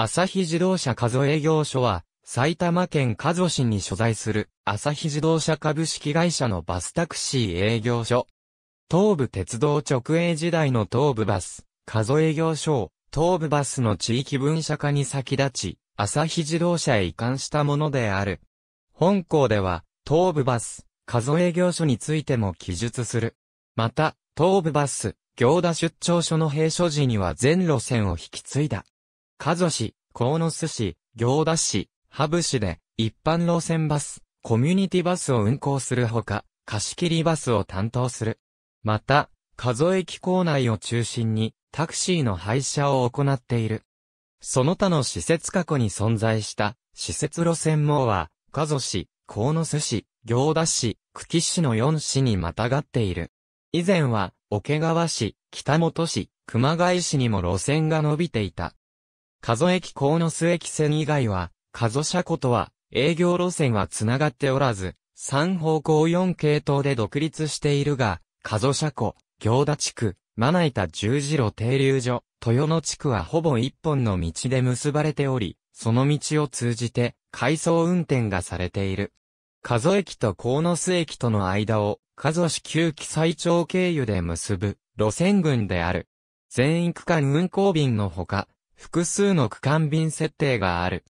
朝日自動車数営業所は、埼玉県加須市に所在する、朝日自動車株式会社のバスタクシー営業所。東武鉄道直営時代の東武バス、加須営業所を、東武バスの地域分社化に先立ち、朝日自動車へ移管したものである。本校では、東武バス、加須営業所についても記述する。また、東武バス、行田出張所の閉所時には全路線を引き継いだ。加須市、鴻巣市、行田市、羽生市で、一般路線バス、コミュニティバスを運行するほか、貸し切りバスを担当する。また、数え機構内を中心に、タクシーの配車を行っている。その他の施設過去に存在した、施設路線網は、加須市、鴻巣市、行田市、久喜市の4市にまたがっている。以前は、桶川市、北本市、熊谷市にも路線が伸びていた。加須駅河野須駅線以外は、加須車庫とは、営業路線は繋がっておらず、3方向4系統で独立しているが、加須車庫、行田地区、まな板十字路停留所、豊野地区はほぼ一本の道で結ばれており、その道を通じて、回送運転がされている。加須駅と鴻巣駅との間を、加須市旧記最長経由で結ぶ、路線群である。全域間運行便のほか、複数の区間便設定がある。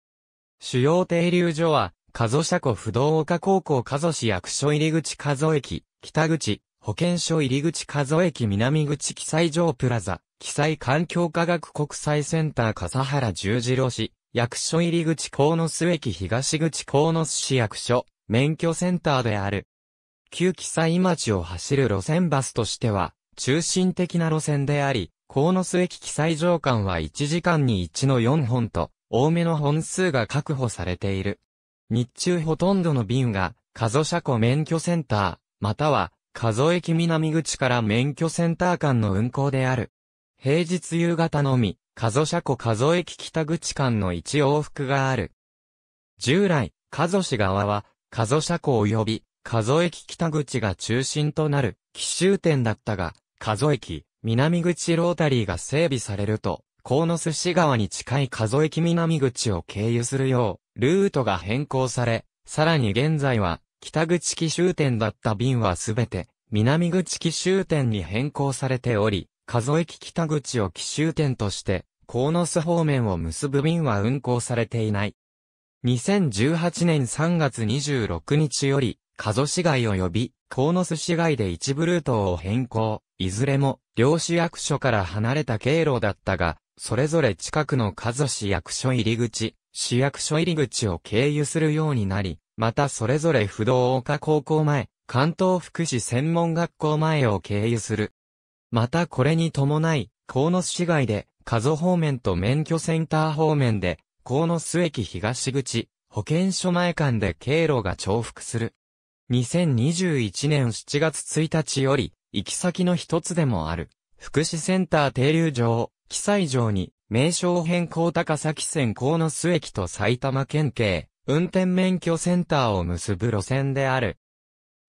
主要停留所は、加須車庫不動岡高校加須市役所入口加須駅、北口、保健所入口加須駅南口記載場プラザ、記載環境科学国際センター笠原十字路市、役所入口鴻巣駅東口鴻巣市役所、免許センターである。旧記載町を走る路線バスとしては、中心的な路線であり、鴻巣駅記載上間は1時間に1の4本と、多めの本数が確保されている。日中ほとんどの便が、加須車庫免許センター、または、加須駅南口から免許センター間の運行である。平日夕方のみ、加須車庫加須駅北口間の一往復がある。従来、加須市側は、加須車庫及び、加須駅北口が中心となる、奇襲点だったが、加須駅、南口ロータリーが整備されると、鴻巣市川に近い数駅南口を経由するよう、ルートが変更され、さらに現在は、北口奇州店だった便はすべて、南口奇州店に変更されており、数駅北口を奇州店として、鴻巣方面を結ぶ便は運行されていない。2018年3月26日より、加須市街呼び、鴻巣市街で一部ルートを変更。いずれも、両市役所から離れた経路だったが、それぞれ近くの数市役所入り口、市役所入り口を経由するようになり、またそれぞれ不動岡高校前、関東福祉専門学校前を経由する。またこれに伴い、河野市街で、加須方面と免許センター方面で、河野巣駅東口、保健所前間で経路が重複する。2021年7月1日より、行き先の一つでもある、福祉センター停留場、記載場に、名称変更高崎線野巣駅と埼玉県警、運転免許センターを結ぶ路線である。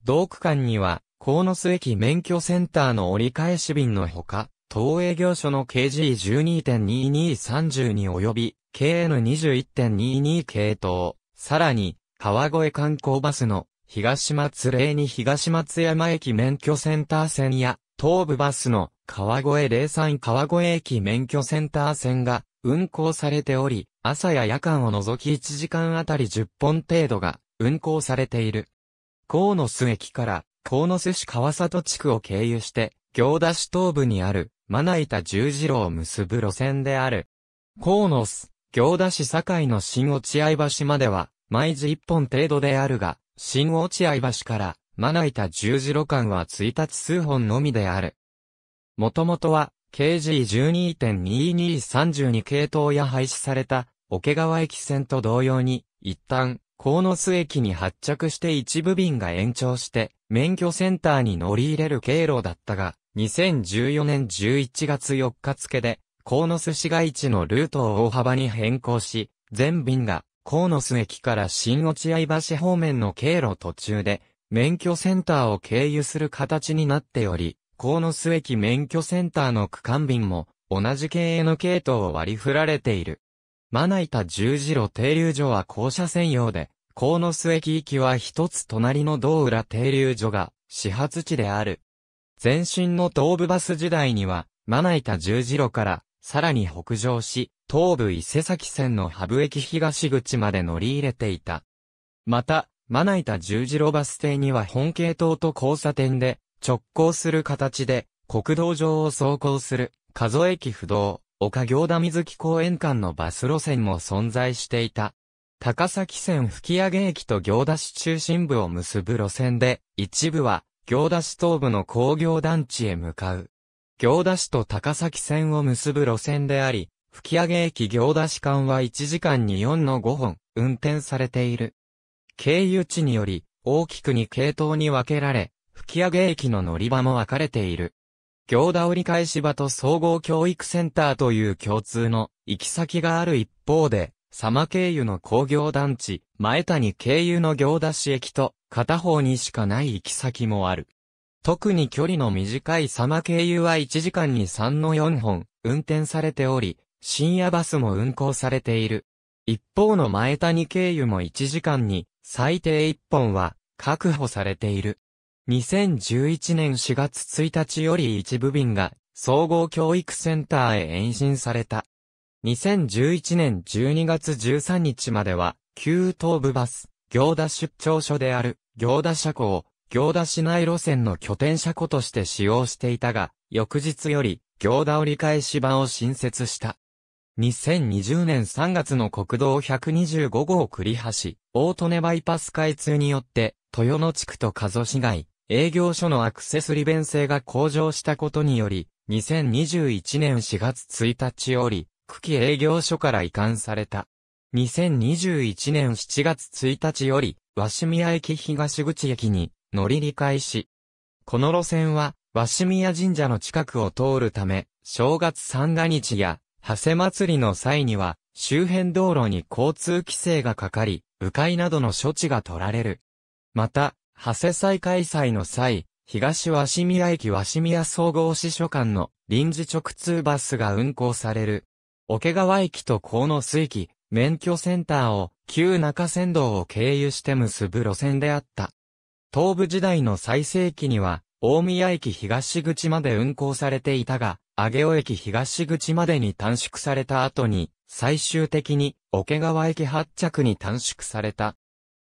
同区間には、野巣駅免許センターの折り返し便のほか、東営業所の KG12.2230 に及び、KN21.22 系統、さらに、川越観光バスの東松霊に東松山駅免許センター線や、東武バスの川越霊山川越駅免許センター線が運行されており、朝や夜間を除き1時間あたり10本程度が運行されている。野巣駅から野巣市川里地区を経由して、行田市東部にある、まな板十字路を結ぶ路線である。野巣、行田市境の新落合橋までは、毎時1本程度であるが、新落合橋から、まな板十字路間は1日数本のみである。もともとは、KG12.2232 系統や廃止された、桶川駅線と同様に、一旦、鴻巣駅に発着して一部便が延長して、免許センターに乗り入れる経路だったが、2014年11月4日付で、鴻巣市街地のルートを大幅に変更し、全便が河野巣駅から新落合橋方面の経路途中で、免許センターを経由する形になっており、河野巣駅免許センターの区間便も、同じ経営の系統を割り振られている。まな板十字路停留所は校舎専用で、河野巣駅行きは一つ隣の道浦停留所が始発地である。前身の東武バス時代には、まな板十字路からさらに北上し、東武伊勢崎線の羽生駅東口まで乗り入れていた。また、まな板十字路バス停には本系統と交差点で直行する形で国道上を走行する加須駅不動、岡行田水木公園間のバス路線も存在していた。高崎線吹上駅と行田市中心部を結ぶ路線で、一部は行田市東部の工業団地へ向かう。行田市と高崎線を結ぶ路線であり、吹上駅行田市間は1時間に4の5本、運転されている。経由地により、大きくに系統に分けられ、吹上駅の乗り場も分かれている。行田折り返し場と総合教育センターという共通の行き先がある一方で、様経由の工業団地、前谷経由の行田市駅と片方にしかない行き先もある。特に距離の短い様経由は1時間に3の4本、運転されており、深夜バスも運行されている。一方の前谷経由も1時間に、最低1本は、確保されている。2011年4月1日より一部便が、総合教育センターへ延伸された。2011年12月13日までは、旧東部バス、行田出張所である、行田車庫を、行田市内路線の拠点車庫として使用していたが、翌日より、行田折り返し場を新設した。2020年3月の国道125号栗橋、大利根バイパス開通によって、豊野地区と加須市街、営業所のアクセス利便性が向上したことにより、2021年4月1日より、久喜営業所から移管された。2021年7月1日より、和鷲宮駅東口駅に乗り理解し、この路線は、鷲宮神社の近くを通るため、正月三が日や、長谷祭りの際には、周辺道路に交通規制がかかり、迂回などの処置が取られる。また、長谷祭開催の際、東鷲宮駅鷲宮総合支所間の臨時直通バスが運行される。桶川駅と河野水駅、免許センターを旧中山道を経由して結ぶ路線であった。東部時代の最盛期には、大宮駅東口まで運行されていたが、上尾駅東口までに短縮された後に、最終的に、桶川駅発着に短縮された。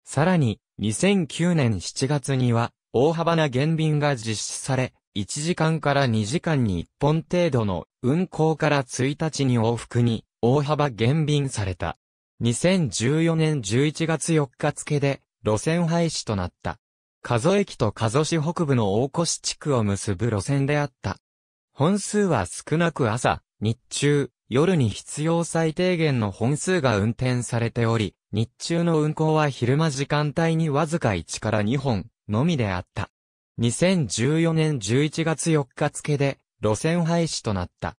さらに、2009年7月には、大幅な減便が実施され、1時間から2時間に1本程度の運行から1日に往復に大幅減便された。2014年11月4日付で路線廃止となった。加須駅と加須市北部の大越地区を結ぶ路線であった。本数は少なく朝、日中、夜に必要最低限の本数が運転されており、日中の運行は昼間時間帯にわずか1から2本のみであった。2014年11月4日付で路線廃止となった。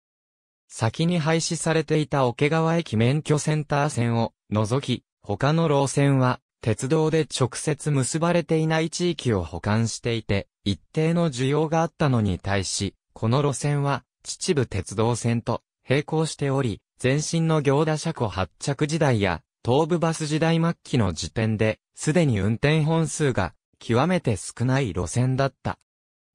先に廃止されていた桶川駅免許センター線を除き、他の路線は鉄道で直接結ばれていない地域を保管していて、一定の需要があったのに対し、この路線は、秩父鉄道線と並行しており、前身の行田車庫発着時代や、東武バス時代末期の時点で、すでに運転本数が、極めて少ない路線だった。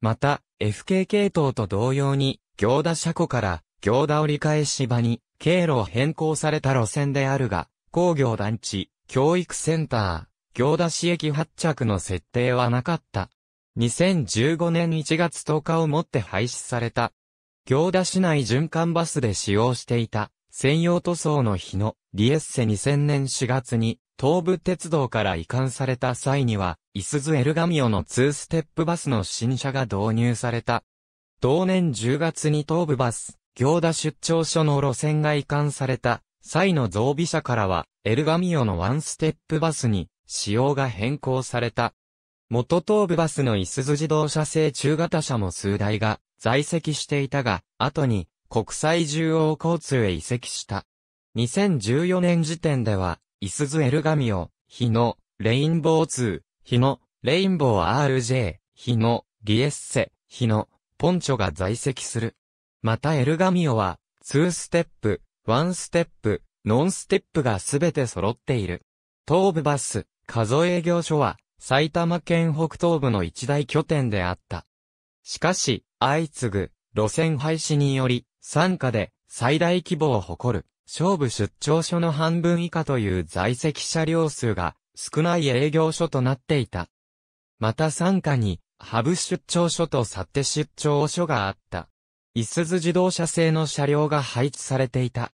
また、FK 系統と同様に、行田車庫から、行田折り返し場に、経路を変更された路線であるが、工業団地、教育センター、行田市駅発着の設定はなかった。2015年1月10日をもって廃止された。行田市内循環バスで使用していた、専用塗装の日のリエッセ2000年4月に、東武鉄道から移管された際には、イスズエルガミオの2ステップバスの新車が導入された。同年10月に東武バス、行田出張所の路線が移管された、際の増備車からは、エルガミオのワンステップバスに、仕様が変更された。元東部バスのイスズ自動車製中型車も数台が在籍していたが、後に国際重要交通へ移籍した。2014年時点では、イスズエルガミオ、日野、レインボー2、日野、レインボー RJ、日野、リエッセ、日野、ポンチョが在籍する。またエルガミオは、2ステップ、1ステップ、ノンステップがすべて揃っている。東部バス、数営業所は、埼玉県北東部の一大拠点であった。しかし、相次ぐ、路線廃止により、参加で、最大規模を誇る、勝負出張所の半分以下という在籍車両数が、少ない営業所となっていた。また参加に、ハブ出張所と去って出張所があった。いす自動車製の車両が配置されていた。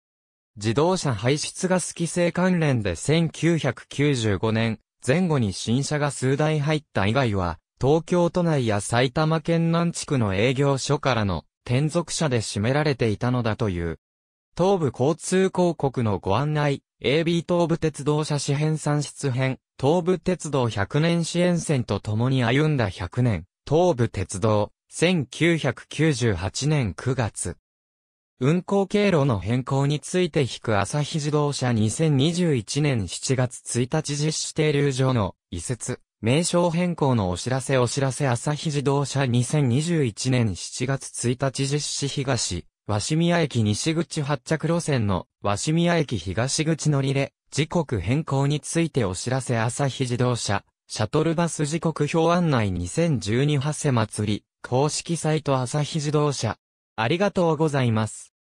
自動車排出ガス規制関連で1995年前後に新車が数台入った以外は、東京都内や埼玉県南地区の営業所からの転属車で占められていたのだという。東部交通広告のご案内、AB 東部鉄道車支編算出編、東部鉄道100年支援線と共に歩んだ100年、東部鉄道、1998年9月。運行経路の変更について引く朝日自動車2021年7月1日実施停留所の移設、名称変更のお知らせお知らせ朝日自動車2021年7月1日実施東、鷲宮駅西口発着路線の鷲宮駅東口乗り入れ、時刻変更についてお知らせ朝日自動車、シャトルバス時刻表案内2012発生祭り、公式サイト朝日自動車、ありがとうございます。